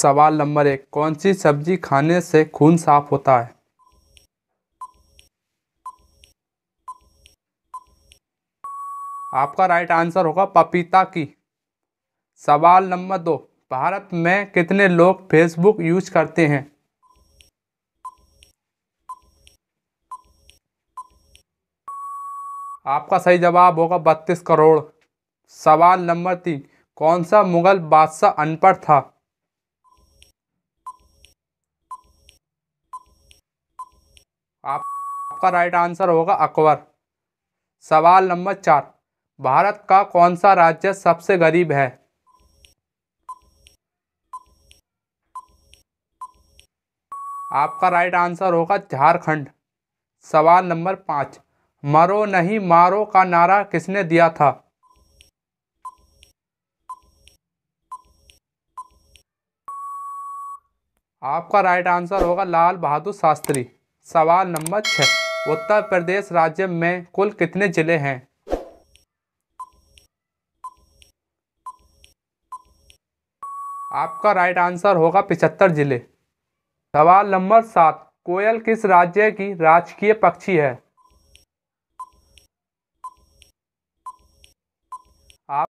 सवाल नंबर एक कौन सी सब्जी खाने से खून साफ होता है आपका राइट आंसर होगा पपीता की सवाल नंबर दो भारत में कितने लोग फेसबुक यूज करते हैं आपका सही जवाब होगा बत्तीस करोड़ सवाल नंबर तीन कौन सा मुगल बादशाह अनपढ़ था आप आपका राइट आंसर होगा अकबर सवाल नंबर चार भारत का कौन सा राज्य सबसे गरीब है आपका राइट आंसर होगा झारखंड सवाल नंबर पाँच मरो नहीं मारो का नारा किसने दिया था आपका राइट आंसर होगा लाल बहादुर शास्त्री सवाल नंबर छः उत्तर प्रदेश राज्य में कुल कितने ज़िले हैं आपका राइट आंसर होगा पिचहत्तर ज़िले सवाल नंबर सात कोयल किस राज्य की राजकीय पक्षी है आप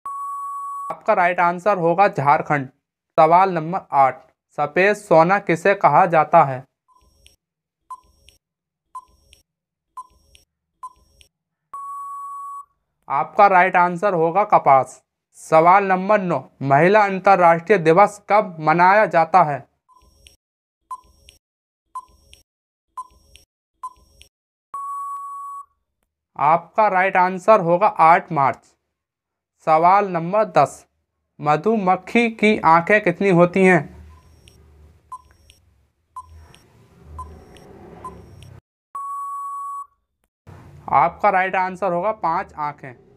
आपका राइट आंसर होगा झारखंड सवाल नंबर आठ सफ़ेद सोना किसे कहा जाता है आपका राइट आंसर होगा कपास सवाल नंबर नौ महिला अंतर्राष्ट्रीय दिवस कब मनाया जाता है आपका राइट आंसर होगा आठ मार्च सवाल नंबर दस मधुमक्खी की आंखें कितनी होती हैं आपका राइट आंसर होगा पांच आंखें